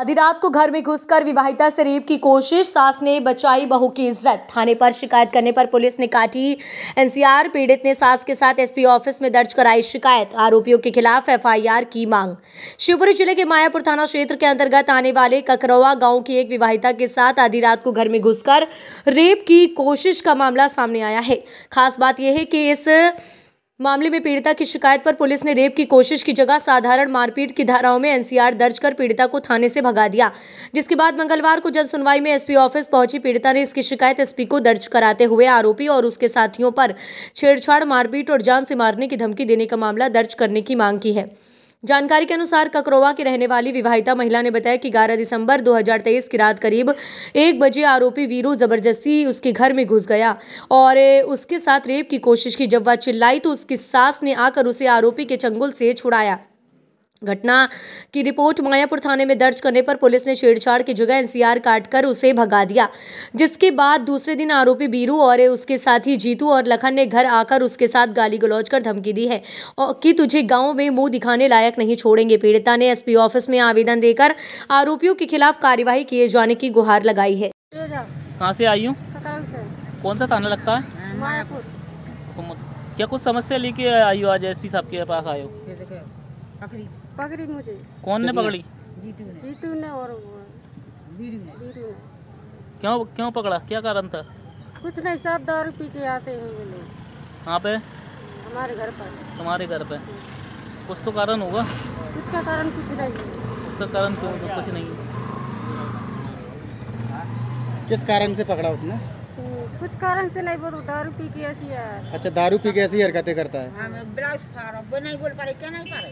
आधी रात को घर में घुसकर विवाहिता से रेप की कोशिश सास ने बचाई बहू की इज्जत थाने पर शिकायत करने पर पुलिस ने काटी एनसीआर पीड़ित ने सास के साथ एसपी ऑफिस में दर्ज कराई शिकायत आरोपियों के खिलाफ एफआईआर की मांग शिवपुरी जिले के मायापुर थाना क्षेत्र के अंतर्गत आने वाले ककरवा गांव की एक विवाहिता के साथ आधी रात को घर में घुसकर रेप की कोशिश का मामला सामने आया है खास बात यह है कि इस मामले में पीड़िता की शिकायत पर पुलिस ने रेप की कोशिश की जगह साधारण मारपीट की धाराओं में एनसीआर दर्ज कर पीड़िता को थाने से भगा दिया जिसके बाद मंगलवार को जन सुनवाई में एसपी ऑफिस पहुंची पीड़िता ने इसकी शिकायत एसपी को दर्ज कराते हुए आरोपी और उसके साथियों पर छेड़छाड़ मारपीट और जान से मारने की धमकी देने का मामला दर्ज करने की मांग की है जानकारी के अनुसार ककरोवा की रहने वाली विवाहिता महिला ने बताया कि 11 दिसंबर 2023 की रात करीब एक बजे आरोपी वीरू जबरदस्ती उसके घर में घुस गया और उसके साथ रेप की कोशिश की जब वह चिल्लाई तो उसकी सास ने आकर उसे आरोपी के चंगुल से छुड़ाया घटना की रिपोर्ट मायापुर थाने में दर्ज करने पर पुलिस ने छेड़छाड़ की जगह एनसीआर काटकर उसे भगा दिया जिसके बाद दूसरे दिन आरोपी बीरू और उसके साथ ही जीतू और लखन ने घर आकर उसके साथ गाली गलौज कर धमकी दी है और कि तुझे गांव में मुंह दिखाने लायक नहीं छोड़ेंगे पीड़िता ने एसपी ऑफिस में आवेदन देकर आरोपियों के खिलाफ कार्यवाही किए जाने की गुहार लगाई है कहाँ से आई हूँ कौन सा थाना लगता है क्या कुछ समस्या लेके आई हो आज एस साहब के पास आयो पकड़ी मुझे कौन ने पकड़ी जीतू ने जीतू ने और वीरू ने वीरू ने क्यों क्यों पकड़ा क्या कारण था कुछ नहीं सब दारू पी के आते हैं वो लोग कहाँ पे हमारे घर पर तुम्हारे घर पे कुछ तो कारण होगा कुछ का कारण कुछ नहीं उसका कारण क्यों तो कुछ नहीं किस कारण से पकड़ा उसने कुछ कारण से नहीं बोलो दारू पी के ऐसी है अच्छा दारू पी के ऐसी हरकतें करता है हाँ, मैं ब्राउज ब्लाउज फाड़ो वो नहीं बोल पा रहे क्या नहीं पा रहे